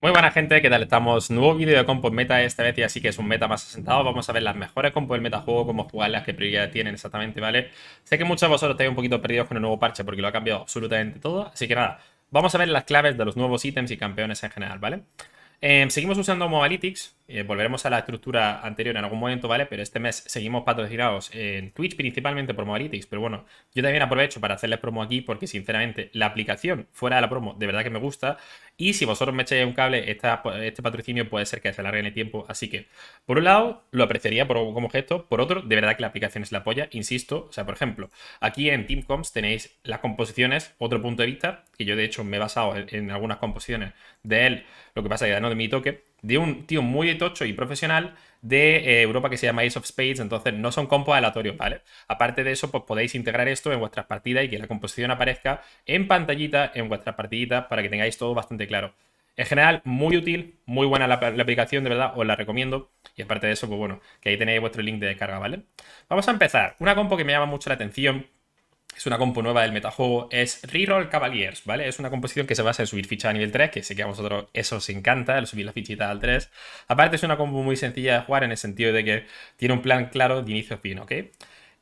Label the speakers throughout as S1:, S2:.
S1: Muy buena gente, ¿qué tal? Estamos nuevo vídeo de compos meta, esta vez y así que es un meta más asentado, vamos a ver las mejores compos del metajuego, cómo jugarlas, qué que prioridad tienen exactamente, ¿vale? Sé que muchos de vosotros estáis un poquito perdidos con el nuevo parche porque lo ha cambiado absolutamente todo, así que nada, vamos a ver las claves de los nuevos ítems y campeones en general, ¿vale? vale Em, seguimos usando Mobalytics, eh, volveremos a la estructura anterior en algún momento, ¿vale? Pero este mes seguimos patrocinados en Twitch principalmente por Mobalytics, pero bueno, yo también aprovecho para hacerles promo aquí porque sinceramente la aplicación fuera de la promo de verdad que me gusta y si vosotros me echáis un cable, este patrocinio puede ser que se alargue en el tiempo, así que por un lado lo apreciaría como gesto, por otro, de verdad que la aplicación es la apoya, insisto, o sea, por ejemplo, aquí en Teamcoms tenéis las composiciones, otro punto de vista, que yo de hecho me he basado en algunas composiciones de él. Lo que pasa es que ya no de mi toque. De un tío muy tocho y profesional de eh, Europa que se llama Ace of Spades, entonces no son compos aleatorios, ¿vale? Aparte de eso, pues podéis integrar esto en vuestras partidas y que la composición aparezca en pantallita en vuestras partiditas para que tengáis todo bastante claro. En general, muy útil, muy buena la, la, aplicación, de verdad, os la recomiendo. Y aparte de eso, pues bueno, que ahí tenéis vuestro link de descarga, ¿vale? Vamos a empezar. Una compo que me llama mucho la atención, es una compo nueva del metajuego, es Reroll Cavaliers, ¿vale? Es una composición que se basa en subir ficha a nivel 3, que sé que a vosotros eso os encanta, el subir la fichita al 3. Aparte es una compo muy sencilla de jugar en el sentido de que tiene un plan claro de inicio a fin, ¿ok?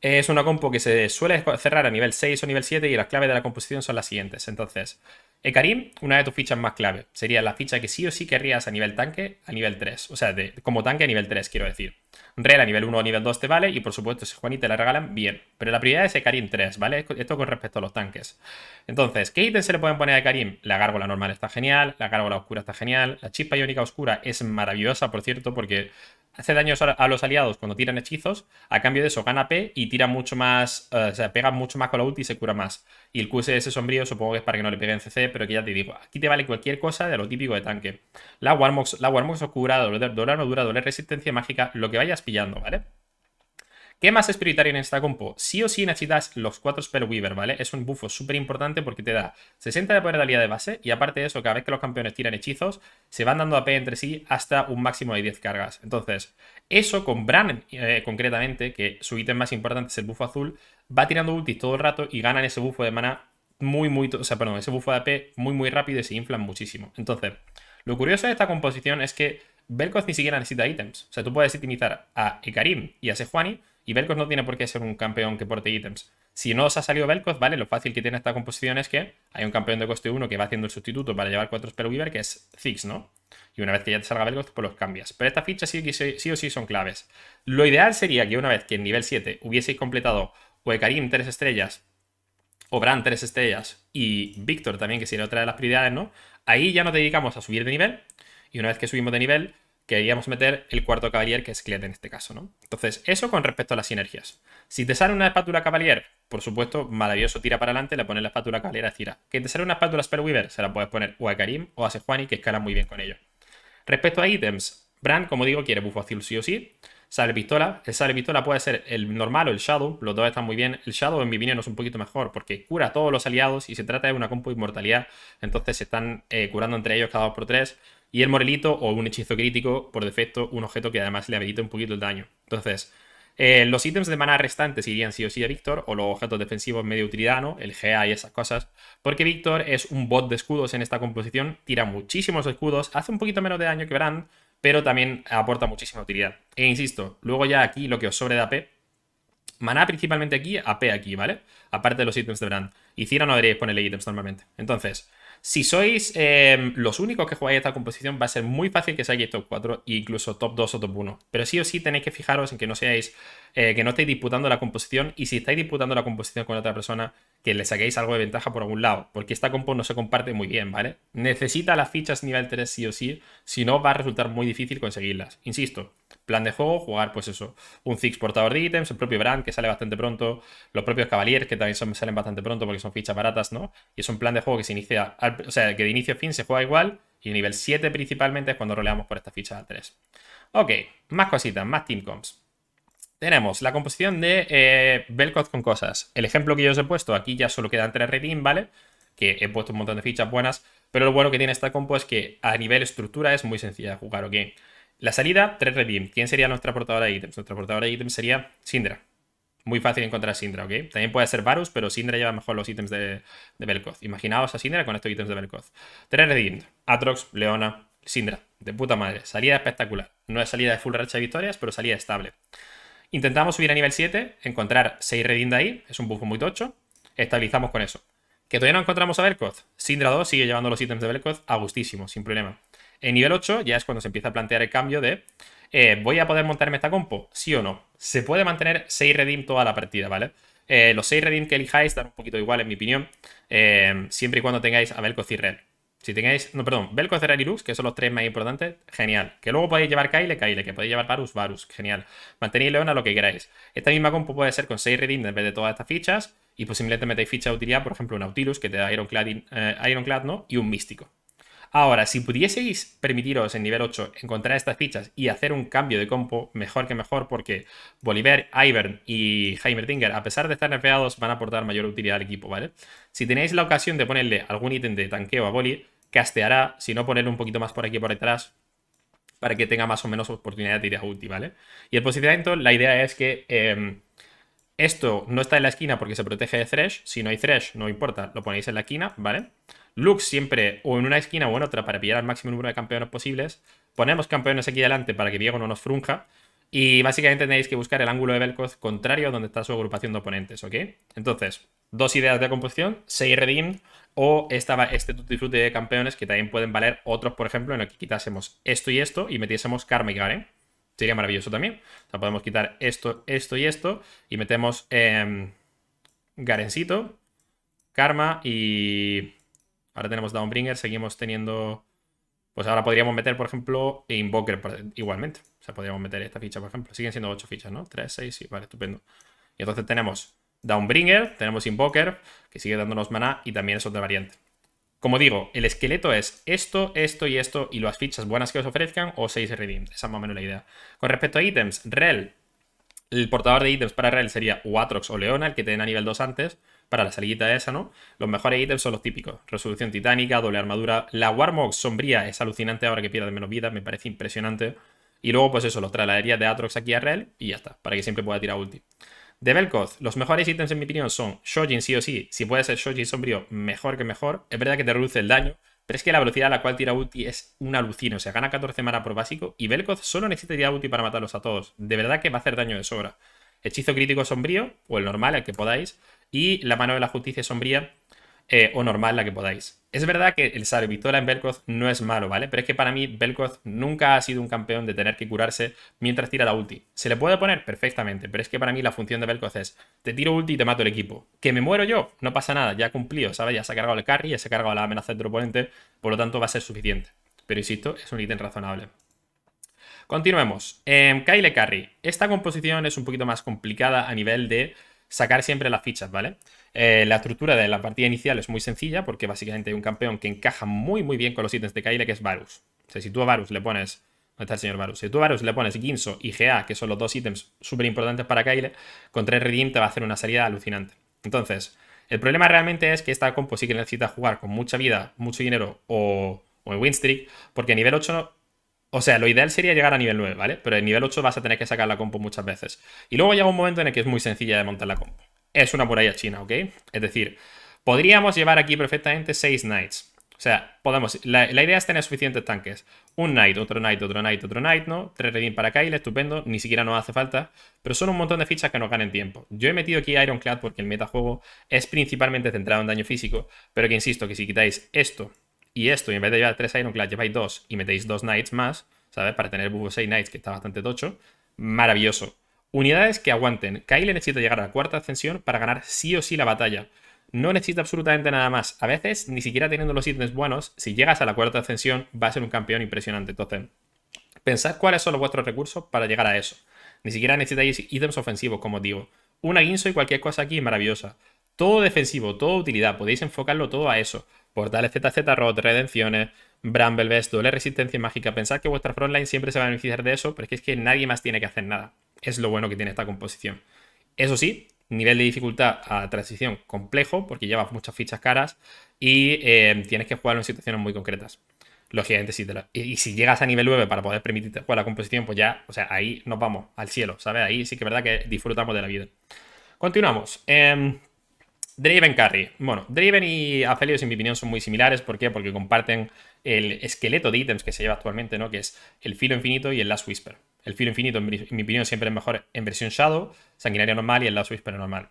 S1: Es una compo que se suele cerrar a nivel 6 o nivel 7 y las claves de la composición son las siguientes. Entonces, Ekarim, eh, una de tus fichas más clave, sería la ficha que sí o sí querrías a nivel tanque a nivel 3. O sea, de, como tanque a nivel 3, quiero decir. Real a nivel 1 o nivel 2 te vale y por supuesto si Juanita te la regalan, bien. Pero la prioridad es Ekarim 3, ¿vale? Esto con respecto a los tanques. Entonces, ¿qué ítems se le pueden poner a Ekarim? La gárgola normal está genial, la gárgola oscura está genial, la chispa iónica oscura es maravillosa, por cierto, porque hace daños a los aliados cuando tiran hechizos, a cambio de eso gana P y tira mucho más, eh, o sea, pega mucho más con la ulti y se cura más. Y el ese sombrío supongo que es para que no le peguen CC, pero que ya te digo, aquí te vale cualquier cosa de lo típico de tanque. La Warmox, la Warmox os cura dolor, dolor, no dura, dolor, resistencia mágica, lo que vayas pillando, ¿vale? ¿Qué más es prioritario en esta compo? Sí o sí necesitas los 4 Spellweaver, ¿vale? Es un bufo súper importante porque te da 60 de poder de de base y aparte de eso, cada vez que los campeones tiran hechizos, se van dando AP entre sí hasta un máximo de 10 cargas. Entonces, eso con Bran eh, concretamente, que su ítem más importante es el bufo azul, va tirando ultis todo el rato y ganan ese bufo de mana muy, muy, o sea, perdón, ese bufo de AP muy, muy rápido y se inflan muchísimo. Entonces, lo curioso de esta composición es que belcos ni siquiera necesita ítems. O sea, tú puedes optimizar a Ekarim y a Sejuani y Vel'Koz no tiene por qué ser un campeón que porte ítems. Si no os ha salido Vel'Koz, ¿vale? Lo fácil que tiene esta composición es que hay un campeón de coste 1 que va haciendo el sustituto para llevar 4 Spellweaver, que es Ziggs, ¿no? Y una vez que ya te salga Vel'Koz, pues los cambias. Pero estas fichas sí, sí, o sí son claves. Lo ideal sería que una vez que en nivel 7 hubieseis completado o Oekarim 3 estrellas, Obran 3 estrellas y Víctor también, que sería otra de las prioridades, ¿no? Ahí ya nos dedicamos a subir de nivel. Y una vez que subimos de nivel, queríamos meter el cuarto caballero que es cliente en este caso, ¿no? Entonces, eso con respecto a las sinergias. Si te sale una espátula caballero, por supuesto, maravilloso, tira para adelante, le pones la espátula caballero a Que te sale una espátula Spellweaver, se la puedes poner o a Karim o a Sejuani, que escala muy bien con ello. Respecto a ítems, Bran, como digo, quiere Buffo azul sí o sí. Sale pistola. El sale pistola puede ser el normal o el shadow. Los dos están muy bien. El shadow, en mi opinión, es un poquito mejor porque cura a todos los aliados y se trata de una compu inmortalidad. Entonces se están eh, curando entre ellos cada dos por tres. Y el morelito o un hechizo crítico, por defecto, un objeto que además le habilita un poquito el daño. Entonces, eh, los ítems de mana restantes irían sí o sí a Víctor, o los objetos defensivos medio utilidad, El GA y esas cosas. Porque Víctor es un bot de escudos en esta composición, tira muchísimos escudos, hace un poquito menos de daño que Brand, pero también aporta muchísima utilidad. E insisto, luego ya aquí lo que os sobre de AP, maná principalmente aquí, AP aquí, ¿vale? Aparte de los ítems de Brand. Y Cira no deberíais ponerle ítems normalmente. Entonces, si sois em, los únicos que jugáis esta composición, va a ser muy fácil que salgáis top 4 e incluso top 2 o top 1. Pero sí o sí tenéis que fijaros en que no seáis, eh, que no estéis disputando la composición y si estáis disputando la composición con otra persona, que le saquéis algo de ventaja por algún lado, porque esta compo no se comparte muy bien, ¿vale? Necesita las fichas nivel 3 sí o sí, si no va a resultar muy difícil conseguirlas. Insisto, plan de juego, jugar pues eso, un Ziggs portador de ítems, el propio Brand que sale bastante pronto, los propios Cavaliers que también salen bastante pronto porque son fichas baratas, ¿no? Y es un plan de juego que se inicia, o sea, que de inicio a fin se juega igual y el nivel 7 principalmente es cuando roleamos por esta ficha 3. Ok, más cositas, más team comps tenemos la composición de eh, con cosas. El ejemplo que yo os he puesto, aquí ya solo quedan tres redim, ¿vale? Que he puesto un montón de fichas buenas, pero lo bueno que tiene esta compo es que a nivel estructura es muy sencilla de jugar, ¿ok? La salida, tres redim. ¿Quién sería nuestra portadora de ítems? Nuestra portadora de ítems sería Syndra. Muy fácil encontrar a Sindra, ¿ok? También puede ser Varus, pero Syndra lleva mejor los ítems de, de Belkoth. Imaginaos a Syndra con estos ítems de Belkoth. Tres redim. Atrox, Leona, Syndra. De puta madre. Salida espectacular. No es salida de full racha de victorias, pero salida estable. Intentamos subir a nivel 7, encontrar 6 redim de ahí, es un buff muy tocho, estabilizamos con eso. Que todavía no encontramos a Belkoth. Sindra 2 sigue llevando los ítems de Belkoth, a gustísimo, sin problema. En nivel 8 ya es cuando se empieza a plantear el cambio de eh, ¿voy a poder montarme esta compo? ¿Sí o no? Se puede mantener 6 redim toda la partida, ¿vale? Eh, los 6 redim que elijáis dan un poquito igual, en mi opinión, eh, siempre y cuando tengáis a Belkoth y Red. Si tenéis, no, perdón, Belco Cerar Lux, que son los tres más importantes, genial. Que luego podéis llevar Kaile, Kaile, que podéis llevar Varus, Varus, genial. Mantenéis Leona lo que queráis. Esta misma compo puede ser con 6 Redeemed en vez de todas estas fichas, y posiblemente metéis ficha de utilidad, por ejemplo, un Nautilus, que te da Ironclad, eh, ¿no? Y un Místico. Ahora, si pudieseis permitiros en nivel 8 encontrar estas fichas y hacer un cambio de compo, mejor que mejor, porque Bolívar, Ivern y Heimerdinger, a pesar de estar nerfeados, van a aportar mayor utilidad al equipo, ¿vale? Si tenéis la ocasión de ponerle algún ítem de tanqueo a Boli, casteará, si no poner un poquito más por aquí por detrás, para que tenga más o menos oportunidad de ir a ulti, ¿vale? Y el posicionamiento, la idea es que em, esto no está en la esquina porque se protege de Thresh. Si no hay Thresh, no importa, lo ponéis en la esquina, ¿vale? Lux siempre o en una esquina o en otra para pillar al máximo número de campeones posibles. Ponemos campeones aquí delante para que Diego no nos frunja. Y básicamente tenéis que buscar el ángulo de Belcoz contrario donde está su agrupación de oponentes, ¿ok? Entonces, dos ideas de composición, 6 Redim o este tutti de campeones que también pueden valer otros, por ejemplo, en el que quitásemos esto y esto y metiésemos karma y Garen. Sería maravilloso también. O sea, podemos quitar esto, esto y esto y metemos em, Garencito, Karma y... Ahora tenemos Downbringer, seguimos teniendo pues ahora podríamos meter, por ejemplo, Invoker igualmente. O sea, podríamos meter esta ficha, por ejemplo. Siguen siendo 8 fichas, ¿no? 3, 6, sí, vale, estupendo. Y entonces tenemos Downbringer, tenemos Invoker, que sigue dándonos maná y también es otra variante. Como digo, el esqueleto es esto, esto y esto y las fichas buenas que os ofrezcan o 6 redeem. Esa es más o menos la idea. Con respecto a ítems, Rel, el portador de ítems para Rel sería Watrox o Leona, el que te a nivel 2 antes para la salida esa, ¿no? Los mejores ítems son los típicos. Resolución titánica, doble armadura. La Warmog sombría es alucinante ahora que pierde menos vida, me parece impresionante. Y luego, pues eso, los trasladería de Atrox aquí a real y ya está, para que siempre pueda tirar ulti. De Belkoth, los mejores ítems en mi opinión son Shojin sí o sí. Si puede ser Shojin sombrío, mejor que mejor. Es verdad que te reduce el daño, pero es que la velocidad a la cual tira ulti es un alucino. O sea, gana 14 mana por básico y Belkoth solo necesita tirar ulti para matarlos a todos. De verdad que va a hacer daño de sobra. Hechizo crítico sombrío, o el normal, el que podáis, y La mano de la justicia sombría eh, o normal, la que podáis. Es verdad que el victoria en Belcoz no es malo, ¿vale? Pero es que para mí Belcoz nunca ha sido un campeón de tener que curarse mientras tira la ulti. ¿Se le puede poner? Perfectamente, pero es que para mí la función de Belcoz es te tiro ulti y te mato el equipo. ¿Que me muero yo? No pasa nada, ya ha cumplido, ¿sabes? Ya se ha cargado el carry, ya se ha cargado la amenaza del oponente, por lo tanto va a ser suficiente. Pero insisto, es un ítem razonable. Continuemos. Em, Kyle Carry. Esta composición es un poquito más complicada a nivel de sacar siempre las fichas, ¿vale? Eh, la estructura de la partida inicial es muy sencilla porque básicamente hay un campeón que encaja muy muy bien con los ítems de Kayle que es Varus. O sea, si tú a Varus le pones... ¿Dónde está el señor Varus? Si tú a Varus le pones Ginso y GA, que son los dos ítems súper importantes para Kayle, con 3 Redeem te va a hacer una salida alucinante. Entonces, el problema realmente es que esta compo sí que necesita jugar con mucha vida, mucho dinero o, en win streak, porque a nivel 8 o sea, lo ideal sería llegar a nivel 9, ¿vale? Pero en nivel 8 vas a tener que sacar la compu muchas veces. Y luego llega un momento en el que es muy sencilla de montar la compu. Es una muralla china, ¿ok? Es decir, podríamos llevar aquí perfectamente 6 knights. O sea, podemos. La, idea es tener suficientes tanques. Un knight, otro knight, otro knight, otro knight, ¿no? Tres redin para Kyle, estupendo. Ni siquiera nos hace falta. Pero son un montón de fichas que nos ganen tiempo. Yo he metido aquí Ironclad porque el metajuego es principalmente centrado en daño físico. Pero que insisto, que si quitáis esto y esto, en vez de llevar 3 Ironclad, lleváis 2 y metéis 2 Knights más, ¿sabes? Para tener bubo 6 Knights, que está bastante tocho. Maravilloso. Unidades que aguanten. Kyle necesita llegar a la cuarta ascensión para ganar sí o sí la batalla. No necesita absolutamente nada más. A veces, ni siquiera teniendo los ítems buenos, si llegas a la cuarta ascensión, va a ser un campeón impresionante. Entonces, pensad cuáles son los vuestros recursos para llegar a eso. Ni siquiera necesitáis ítems ofensivos, como digo. Una guinso y cualquier cosa aquí maravillosa. Todo defensivo, todo utilidad, podéis enfocarlo todo a eso Portales ZZ Rot, Redenciones, Bramble, Doble Resistencia Mágica. Pensad que vuestra frontline siempre se va a beneficiar de eso, pero es que, es que nadie más tiene que hacer nada. Es lo bueno que tiene esta composición. Eso sí, nivel de dificultad a transición complejo, porque llevas muchas fichas caras y eh, tienes que jugarlo en situaciones muy concretas. Lógicamente, sí y si llegas a nivel 9 para poder permitirte jugar la composición, pues ya, o sea, ahí nos vamos al cielo, ¿sabes? Ahí sí que es verdad que disfrutamos de la vida. Continuamos. Em, Draven, Carry. Bueno, Draven y Aphelios, en mi opinión, son muy similares. ¿Por qué? Porque comparten el esqueleto de ítems que se lleva actualmente, ¿no? Que es el filo infinito y el Last Whisper. El filo infinito, en mi, opinión, siempre es mejor en versión Shadow, sanguinaria normal y el Last Whisper normal.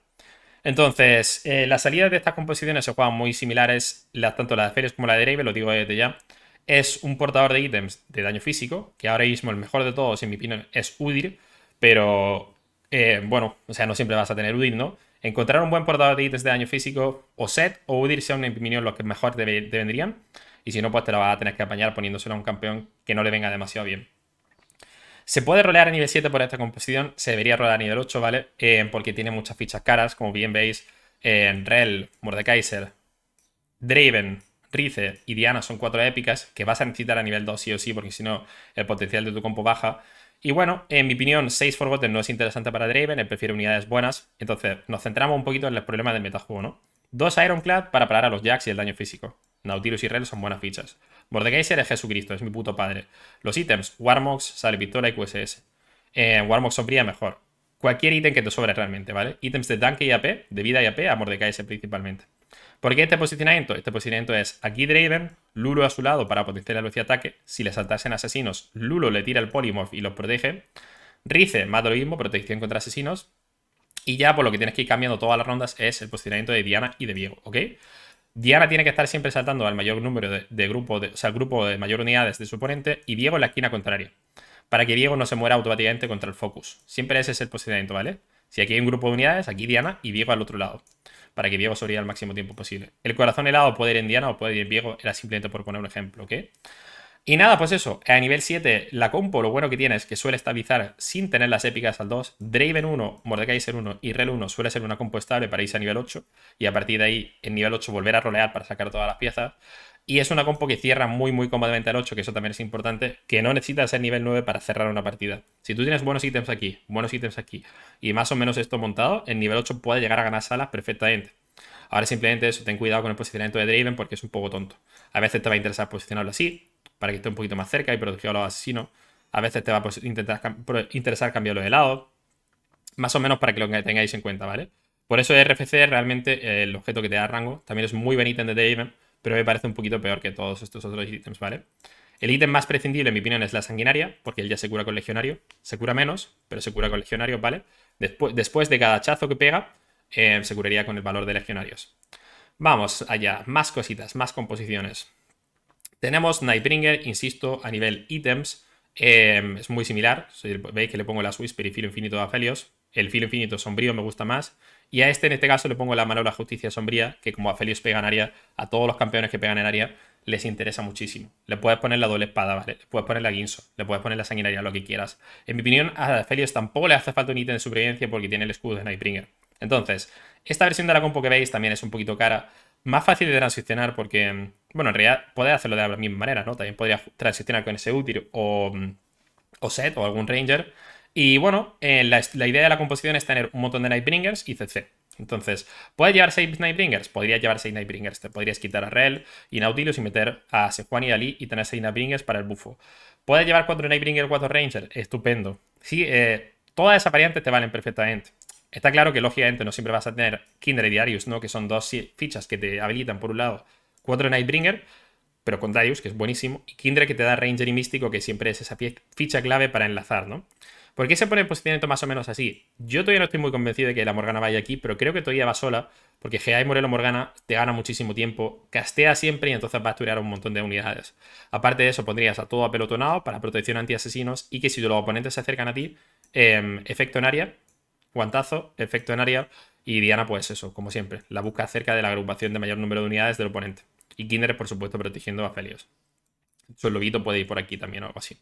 S1: Entonces, eh, las salidas de estas composiciones se juegan muy similares, tanto la de Aphelios como la de Draven, lo digo desde ya. Es un portador de ítems de daño físico, que ahora mismo el mejor de todos, en mi opinión, es Udir, pero eh, bueno, o sea, no siempre vas a tener Udir, ¿no? Encontrar un buen portador de ítems de daño físico o set o udirse a un minion los que mejor te, vendrían. Y si no, pues te lo vas a tener que apañar poniéndoselo a un campeón que no le venga demasiado bien. Se puede rolear a nivel 7 por esta composición, se debería rolear a nivel 8, ¿vale? Eh, porque tiene muchas fichas caras, como bien veis, en Rel, Mordekaiser, Draven, Rice y Diana son cuatro épicas que vas a necesitar a nivel 2 sí o sí, porque si no el potencial de tu compo baja. Y bueno, en mi opinión, 6 Forgotten no es interesante para Draven, él prefiere unidades buenas, entonces nos centramos un poquito en los problemas del metajuego, ¿no? Dos Ironclad para parar a los Jacks y el daño físico. Nautilus y Rel son buenas fichas. Mordekaiser es Jesucristo, es mi puto padre. Los ítems, Warmox, sale pistola y QSS. Eh, Warmox sombría mejor. Cualquier ítem que te sobre realmente, ¿vale? Ítems de tanque y AP, de vida y AP, a Mordekaiser principalmente. ¿Por qué este posicionamiento? Este posicionamiento es aquí Draven, Lulo a su lado para potenciar la velocidad de ataque. Si le saltasen asesinos, Lulo le tira el polymorph y los protege. Rice más lo mismo, protección contra asesinos. Y ya por pues, lo que tienes que ir cambiando todas las rondas es el posicionamiento de Diana y de Diego, ¿ok? Diana tiene que estar siempre saltando al mayor número de, grupos, o sea, grupo de mayor unidades de su oponente y Diego en la esquina contraria, para que Diego no se muera automáticamente contra el focus. Siempre ese es el posicionamiento, ¿vale? Si aquí hay un grupo de unidades, aquí Diana y Diego al otro lado para que Viego sobreviva el máximo tiempo posible. El corazón helado puede ir en Diana o puede ir en era simplemente por poner un ejemplo, ¿ok? Y nada, pues eso, a nivel 7, la compo, lo bueno que tiene es que suele estabilizar sin tener las épicas al 2, Draven 1, ser 1 y Rel 1 suele ser una compo estable para irse a nivel 8, y a partir de ahí, en nivel 8, volver a rolear para sacar todas las piezas. Y es una compo que cierra muy, muy cómodamente al 8, que eso también es importante, que no necesita ser nivel 9 para cerrar una partida. Si tú tienes buenos ítems aquí, buenos ítems aquí, y más o menos esto montado, en nivel 8 puede llegar a ganar salas perfectamente. Ahora simplemente eso, ten cuidado con el posicionamiento de Draven porque es un poco tonto. A veces te va a interesar posicionarlo así, para que esté un poquito más cerca y protegido a los asesinos. A veces te va a intentar interesar cambiarlo de lado. Más o menos para que lo tengáis en cuenta, ¿vale? Por eso RFC realmente eh, el objeto que te da rango también es muy buen ítem de Draven pero me parece un poquito peor que todos estos otros ítems, ¿vale? El ítem más prescindible, en mi opinión, es la sanguinaria, porque él ya se cura con legionario. Se cura menos, pero se cura con legionario, ¿vale? Después, después de cada chazo que pega, eh, se curaría con el valor de legionarios. Vamos allá, más cositas, más composiciones. Tenemos Nightbringer, insisto, a nivel ítems. Em, es muy similar. Veis que le pongo la Swiss y Filo Infinito a Felios. El Filo Infinito Sombrío me gusta más. Y a este, en este caso, le pongo la mano a la justicia sombría, que como a Felios pega en área, a todos los campeones que pegan en área, les interesa muchísimo. Le puedes poner la doble espada, ¿vale? Le puedes poner la guinso, le puedes poner la sanguinaria, lo que quieras. En mi opinión, a Felios tampoco le hace falta un ítem de supervivencia porque tiene el escudo de Nightbringer. Entonces, esta versión de la compo que veis también es un poquito cara. Más fácil de transicionar porque, mm, bueno, en realidad puede hacerlo de la misma manera, ¿no? También podría transicionar con ese útil o, mm, o set o algún ranger y bueno, eh, la, idea de la composición es tener un montón de Nightbringers y CC. Entonces, ¿puedes llevar 6 Nightbringers? Podrías llevar 6 Nightbringers. Te podrías quitar a Rel y Nautilus y meter a Sejuan y ali y tener 6 Nightbringers para el bufo. ¿Puedes llevar 4 Nightbringers, 4 ranger Estupendo. Sí, eh, todas esas variantes te valen perfectamente. Está claro que lógicamente no siempre vas a tener Kindred y Darius, ¿no? Que son dos fichas que te habilitan, por un lado, 4 Nightbringer, pero con Darius, que es buenísimo, y Kindred que te da Ranger y Místico, que siempre es esa ficha clave para enlazar, ¿no? ¿Por qué se pone el posicionamiento más o menos así? Yo todavía no estoy muy convencido de que la Morgana vaya aquí, pero creo que todavía va sola, porque GA y Morelo Morgana te gana muchísimo tiempo, castea siempre y entonces va a esturar un montón de unidades. Aparte de eso, pondrías a todo apelotonado para protección anti-asesinos y que si los oponentes se acercan a ti, em, efecto en área, guantazo, efecto en área, y Diana, pues eso, como siempre, la busca cerca de la agrupación de mayor número de unidades del oponente. Y Kinder, por supuesto, protegiendo a Felios. Su lobito puede ir por aquí también o algo así.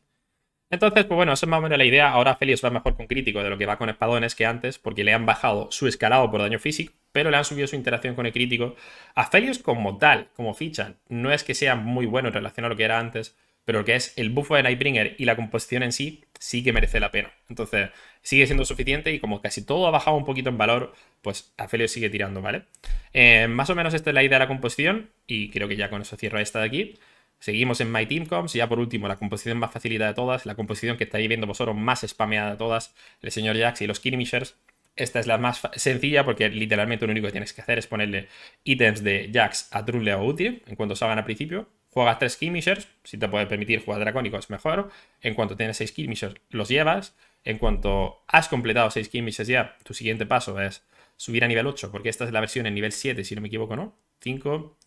S1: Entonces, pues bueno, esa es más o menos la idea. Ahora Felios va mejor con crítico de lo que va con espadones que antes, porque le han bajado su escalado por daño físico, pero le han subido su interacción con el crítico. A Felios como tal, como ficha, no es que sea muy bueno en relación a lo que era antes, pero lo que es el buffo de Nightbringer y la composición en sí, sí que merece la pena. Entonces, sigue siendo suficiente y como casi todo ha bajado un poquito en valor, pues Felios sigue tirando, ¿vale? Eh, más o menos esta es la idea de la composición y creo que ya con eso cierro esta de aquí. Seguimos en My Team y ya por último, la composición más facilita de todas, la composición que estáis viendo vosotros más spameada de todas, el señor Jax y los Killmishers. Esta es la más sencilla porque literalmente lo único que tienes que hacer es ponerle ítems de Jax a Drule o Util en cuanto salgan al principio. Juegas 3 Killmishers, si te puede permitir jugar Dracónico es mejor. En cuanto tienes 6 Killmishers los llevas. En cuanto has completado 6 Killmishers ya, tu siguiente paso es subir a nivel 8, porque esta es la versión en nivel 7, si no me equivoco, ¿no? 5.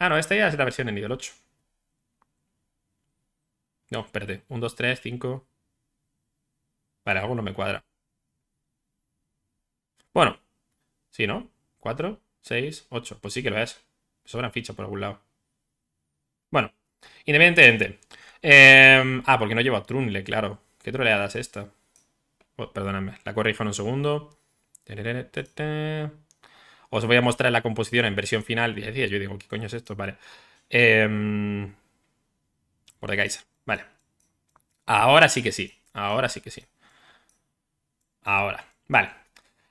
S1: Ah, no, esta ya es la versión en nivel 8. No, espérate. 1, 2, 3, 5. Vale, algo no me cuadra. Bueno. Sí, ¿no? 4, 6, 8. Pues sí que lo es. Sobran fichas por algún lado. Bueno. Independientemente. Em, ah, porque no llevo a Trunle, claro. ¿Qué troleada es esta? Oh, perdóname. La corrijo en un segundo. Os voy a mostrar la composición en versión final. Yo digo, ¿qué coño es esto? Vale. Em, por de Kaiser. Vale. Ahora sí que sí. Ahora sí que sí. Ahora. Vale.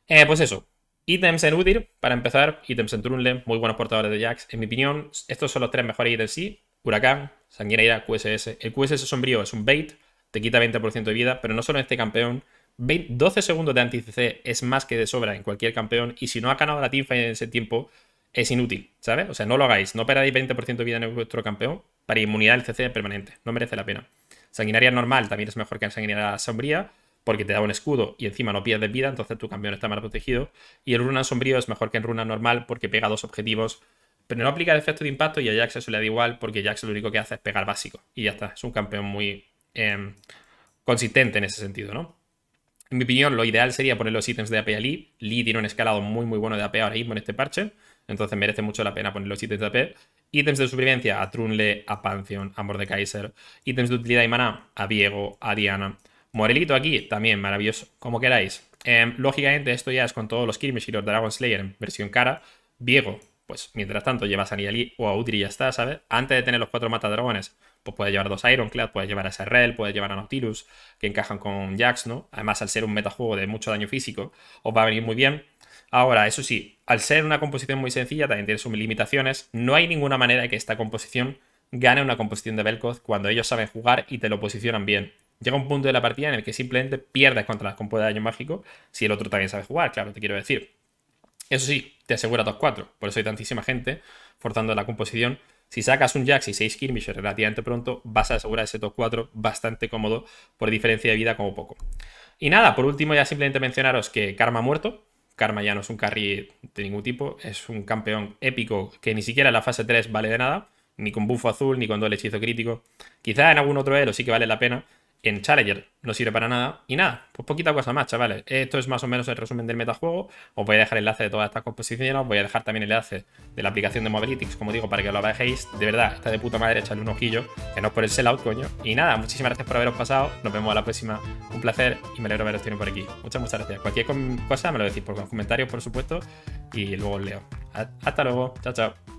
S1: Eh, pues eso. Ítems en útil. para empezar. Ítems en Trunle, muy buenos portadores de Jax. En mi opinión, estos son los tres mejores ítems sí. Huracán, Ira, QSS. El QSS sombrío es un bait, te quita 20% de vida, pero no solo en este campeón. 12 segundos de anti-CC es más que de sobra en cualquier campeón. Y si no ha ganado la teamfight en ese tiempo, es inútil, ¿sabes? O sea, no lo hagáis, no perdáis 20% de vida en vuestro campeón, para inmunidad del CC permanente. No merece la pena. Sanguinaria normal también es mejor que sanguinaria sombría, porque te da un escudo y encima no pierdes vida, entonces tu campeón está más protegido. Y el runa sombrío es mejor que en runa normal porque pega dos objetivos, pero no aplica el efecto de impacto y a Jax eso le da igual porque Jax lo único que hace es pegar básico. Y ya está, es un campeón muy em, consistente en ese sentido, ¿no? En mi opinión, lo ideal sería poner los ítems de AP a Lee. Lee tiene un escalado muy muy bueno de AP ahora mismo en este parche, entonces merece mucho la pena poner los ítems de AP Ítems de supervivencia a Trunle, a Pantheon, a Kaiser. Ítems de utilidad y maná a Viego, a Diana. Morelito aquí, también maravilloso, como queráis. Em, lógicamente, esto ya es con todos los Kirmish y los Dragon Slayer en versión cara. Viego, pues mientras tanto llevas a o a Udri y ya está, ¿sabes? Antes de tener los cuatro matadragones, pues puede llevar dos Ironclad, puede llevar a Serrel, puede llevar a Nautilus, que encajan con Jax, ¿no? Además, al ser un metajuego de mucho daño físico, os va a venir muy bien. Ahora, eso sí, al ser una composición muy sencilla, también tiene sus limitaciones. No hay ninguna manera de que esta composición gane una composición de Belkoth cuando ellos saben jugar y te lo posicionan bien. Llega un punto de la partida en el que simplemente pierdes contra las compu de daño mágico si el otro también sabe jugar, claro, te quiero decir. Eso sí, te asegura 2-4, por eso hay tantísima gente forzando la composición. Si sacas un Jax y 6 Kirmishes relativamente pronto, vas a asegurar ese top 4 bastante cómodo por diferencia de vida como poco. Y nada, por último ya simplemente mencionaros que Karma ha muerto, Karma ya no es un carry de ningún tipo, es un campeón épico que ni siquiera en la fase 3 vale de nada, ni con bufo azul, ni con doble hechizo crítico. Quizá en algún otro elo sí que vale la pena, en Challenger no sirve para nada. Y nada, pues poquita cosa más, chavales. Esto es más o menos el resumen del metajuego. Os voy a dejar el enlace de todas estas composiciones. Os voy a dejar también el enlace de la aplicación de Mobilitics, como digo, para que lo bajéis. De verdad, está de puta madre, echarle un ojillo, que no es por el sellout, coño. Y nada, muchísimas gracias por haberos pasado. Nos vemos a la próxima. Un placer y me alegro de veros por aquí. Muchas, muchas gracias. Cualquier cosa me lo decís por los comentarios, por supuesto. Y luego os leo. Hasta luego. Chao, chao.